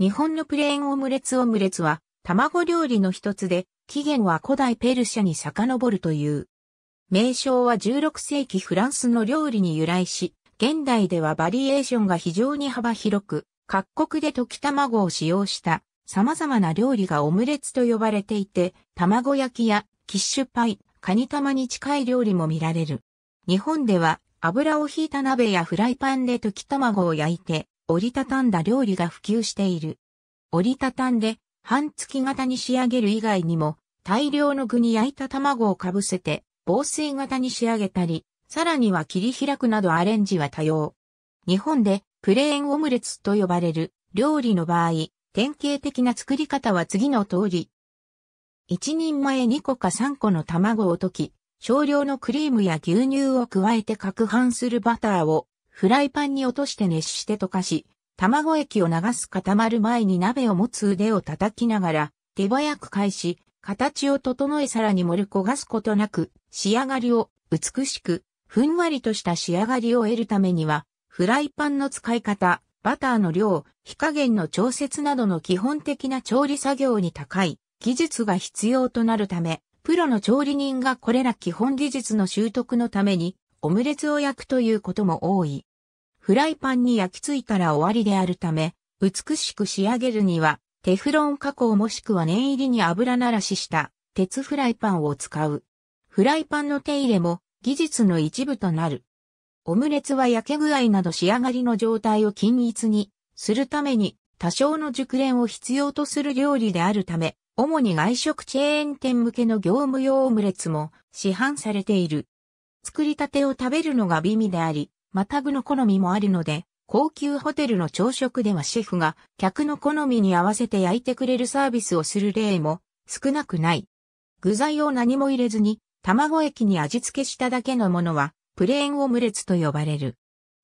日本のプレーンオムレツオムレツは卵料理の一つで、起源は古代ペルシャに遡るという。名称は16世紀フランスの料理に由来し、現代ではバリエーションが非常に幅広く、各国で溶き卵を使用した様々な料理がオムレツと呼ばれていて、卵焼きやキッシュパイ、カニ玉に近い料理も見られる。日本では油を引いた鍋やフライパンで溶き卵を焼いて、折りたたんだ料理が普及している。折りたたんで半月型に仕上げる以外にも大量の具に焼いた卵をかぶせて防水型に仕上げたり、さらには切り開くなどアレンジは多様。日本でプレーンオムレツと呼ばれる料理の場合、典型的な作り方は次の通り。一人前2個か3個の卵を溶き、少量のクリームや牛乳を加えて攪拌するバターをフライパンに落として熱して溶かし、卵液を流す固まる前に鍋を持つ腕を叩きながら、手早く返し、形を整えさらに盛り焦がすことなく、仕上がりを美しく、ふんわりとした仕上がりを得るためには、フライパンの使い方、バターの量、火加減の調節などの基本的な調理作業に高い技術が必要となるため、プロの調理人がこれら基本技術の習得のために、オムレツを焼くということも多い。フライパンに焼き付いたら終わりであるため、美しく仕上げるには、テフロン加工もしくは念入りに油ならしした鉄フライパンを使う。フライパンの手入れも技術の一部となる。オムレツは焼け具合など仕上がりの状態を均一にするために多少の熟練を必要とする料理であるため、主に外食チェーン店向けの業務用オムレツも市販されている。作りたてを食べるのが美味であり、また具の好みもあるので、高級ホテルの朝食ではシェフが客の好みに合わせて焼いてくれるサービスをする例も少なくない。具材を何も入れずに卵液に味付けしただけのものはプレーンオムレツと呼ばれる。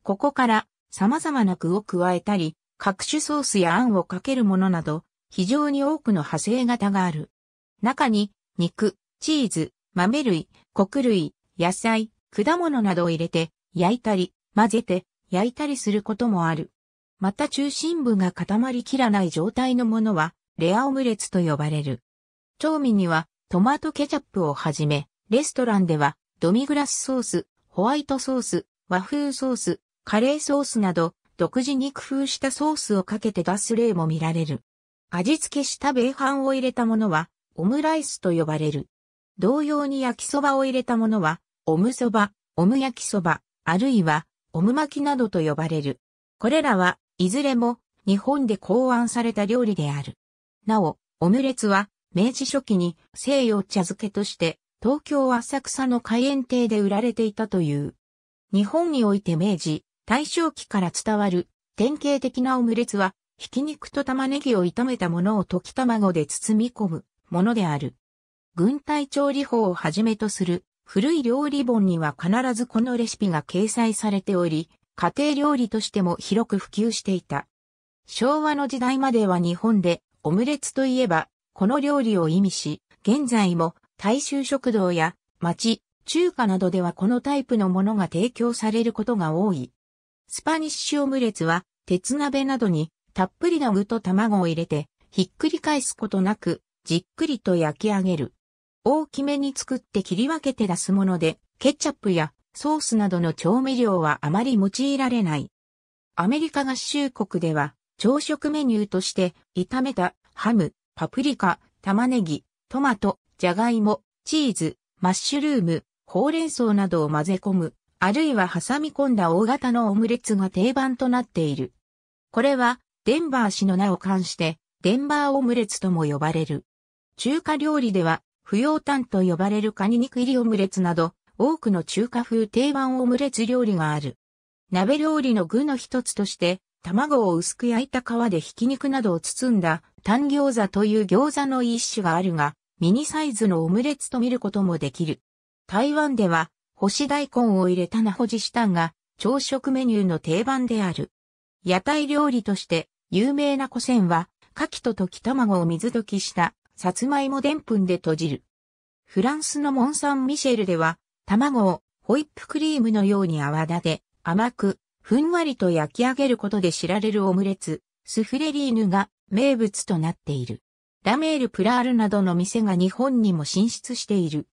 ここから様々な具を加えたり、各種ソースやあんをかけるものなど、非常に多くの派生型がある。中に肉、チーズ、豆類、穀類、野菜、果物などを入れて焼いたり、混ぜて、焼いたりすることもある。また中心部が固まりきらない状態のものは、レアオムレツと呼ばれる。調味には、トマトケチャップをはじめ、レストランでは、ドミグラスソース、ホワイトソース、和風ソース、カレーソースなど、独自に工夫したソースをかけて出す例も見られる。味付けした米飯を入れたものは、オムライスと呼ばれる。同様に焼きそばを入れたものは、オムそば、オム焼きそば、あるいは、オムマきなどと呼ばれる。これらは、いずれも、日本で考案された料理である。なお、オムレツは、明治初期に西洋茶漬けとして、東京浅草の開園亭で売られていたという。日本において明治、大正期から伝わる典型的なオムレツは、ひき肉と玉ねぎを炒めたものを溶き卵で包み込むものである。軍隊調理法をはじめとする古い料理本には必ずこのレシピが掲載されており、家庭料理としても広く普及していた。昭和の時代までは日本でオムレツといえば、この料理を意味し、現在も大衆食堂や町、中華などではこのタイプのものが提供されることが多い。スパニッシュオムレツは、鉄鍋などにたっぷりの具と卵を入れて、ひっくり返すことなく、じっくりと焼き上げる。大きめに作って切り分けて出すもので、ケチャップやソースなどの調味料はあまり用いられない。アメリカ合衆国では、朝食メニューとして、炒めたハム、パプリカ、玉ねぎ、トマト、ジャガイモ、チーズ、マッシュルーム、ほうれん草などを混ぜ込む、あるいは挟み込んだ大型のオムレツが定番となっている。これは、デンバー氏の名を冠して、デンバーオムレツとも呼ばれる。中華料理では、不要炭と呼ばれるカニ肉入りオムレツなど、多くの中華風定番オムレツ料理がある。鍋料理の具の一つとして、卵を薄く焼いた皮でひき肉などを包んだ、炭餃子という餃子の一種があるが、ミニサイズのオムレツと見ることもできる。台湾では、干し大根を入れたなほじしたんが、朝食メニューの定番である。屋台料理として、有名な古銭は、牡蠣と溶き卵を水溶きしたさつまいもでんぷんで閉じる。フランスのモンサンミシェルでは、卵をホイップクリームのように泡立て、甘く、ふんわりと焼き上げることで知られるオムレツ、スフレリーヌが名物となっている。ラメールプラールなどの店が日本にも進出している。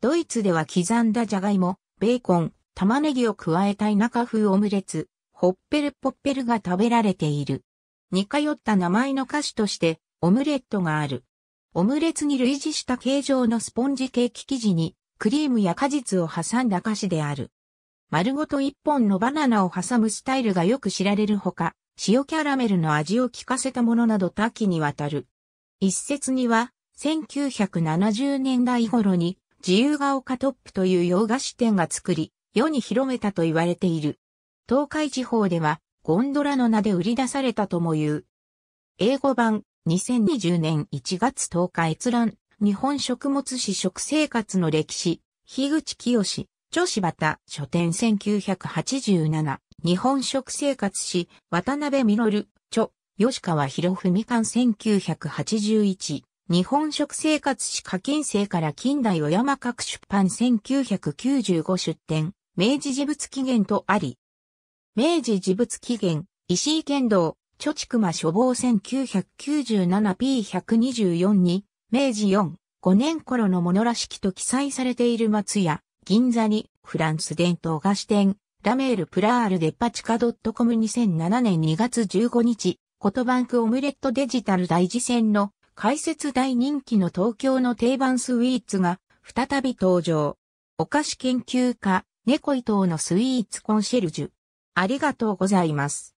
ドイツでは刻んだジャガイモ、ベーコン、玉ねぎを加えたい中風オムレツ、ホッペルポッペルが食べられている。似通った名前の歌詞として、オムレットがある。オムレツに類似した形状のスポンジケーキ生地に、クリームや果実を挟んだ菓子である。丸ごと一本のバナナを挟むスタイルがよく知られるほか、塩キャラメルの味を効かせたものなど多岐にわたる。一説には、1970年代頃に、自由が丘トップという洋菓子店が作り、世に広めたと言われている。東海地方では、ゴンドラの名で売り出されたとも言う。英語版、2020年1月10日閲覧、日本食物史食生活の歴史、樋口清、著柴田、書店1987、日本食生活史、渡辺実、著、吉川博文館1981、日本食生活史課金生から近代小山各出版1995出展、明治事物起源とあり、明治事物起源、石井剣道、貯蓄間処方 1997P124 に、明治4、5年頃のものらしきと記載されている松屋、銀座に、フランス伝統菓子店、ラメールプラールデパドッ .com2007 年2月15日、コトバンクオムレットデジタル大事線の解説大人気の東京の定番スイーツが再び登場。お菓子研究家、猫伊藤のスイーツコンシェルジュ。ありがとうございます。